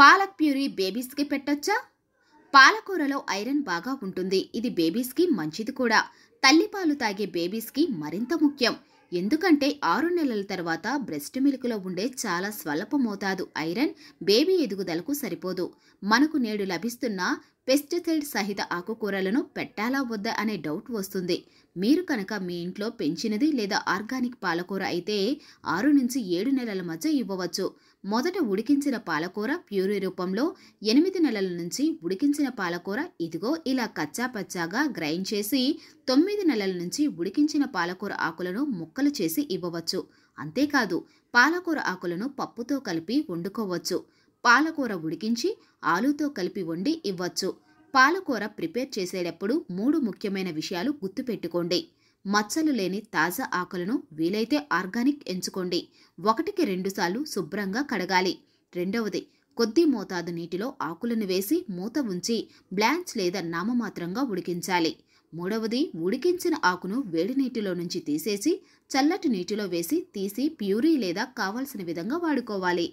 palak puree బేబీస్కి పెట్టొచ్చా పాలకూరలో iron బాగా ఉంటుంది ఇది బేబీస్కి మంచిది కూడా తల్లిపాలు తాగే బేబీస్కి మరింత ముఖ్యం ఎందుకంటే ఆరు నెలల తర్వాత బ్రెస్ట్ మిల్క్లో ఉండే చాలా స్వల్ప మోతాదు ఐరన్ బేబీ ఎదుగుదలకు సరిపోదు మనకు నేడు లభిస్తున్న పెస్టిసైడ్ సహిత ఆకుకూరలను పెట్టాలా వద్దా అనే డౌట్ వస్తుంది మీరు కనుక మీ ఇంట్లో పెంచినది లేదా ఆర్గానిక్ పాలకూర అయితే ఆరు నుంచి ఏడు నెలల మధ్య ఇవ్వవచ్చు మొదట ఉడికించిన పాలకూర ప్యూరీ రూపంలో ఎనిమిది నెలల నుంచి ఉడికించిన పాలకూర ఇదిగో ఇలా కచ్చా పచ్చాగా గ్రైండ్ చేసి తొమ్మిది నెలల నుంచి ఉడికించిన పాలకూర ఆకులను ముక్కలు చేసి ఇవ్వవచ్చు అంతేకాదు పాలకూర ఆకులను పప్పుతో కలిపి వండుకోవచ్చు పాలకూర ఉడికించి ఆలూతో కలిపి వండి ఇవ్వచ్చు పాలకూర ప్రిపేర్ చేసేటప్పుడు మూడు ముఖ్యమైన విషయాలు గుర్తుపెట్టుకోండి మచ్చలు లేని తాజా ఆకులను వీలైతే ఆర్గానిక్ ఎంచుకోండి ఒకటికి రెండుసార్లు శుభ్రంగా కడగాలి రెండవది కొద్ది మోతాదు నీటిలో ఆకులను వేసి మూత ఉంచి బ్లాంచ్ లేదా నామమాత్రంగా ఉడికించాలి మూడవది ఉడికించిన ఆకును వేడి నీటిలో నుంచి తీసేసి చల్లటి నీటిలో వేసి తీసి ప్యూరీ లేదా కావలసిన విధంగా వాడుకోవాలి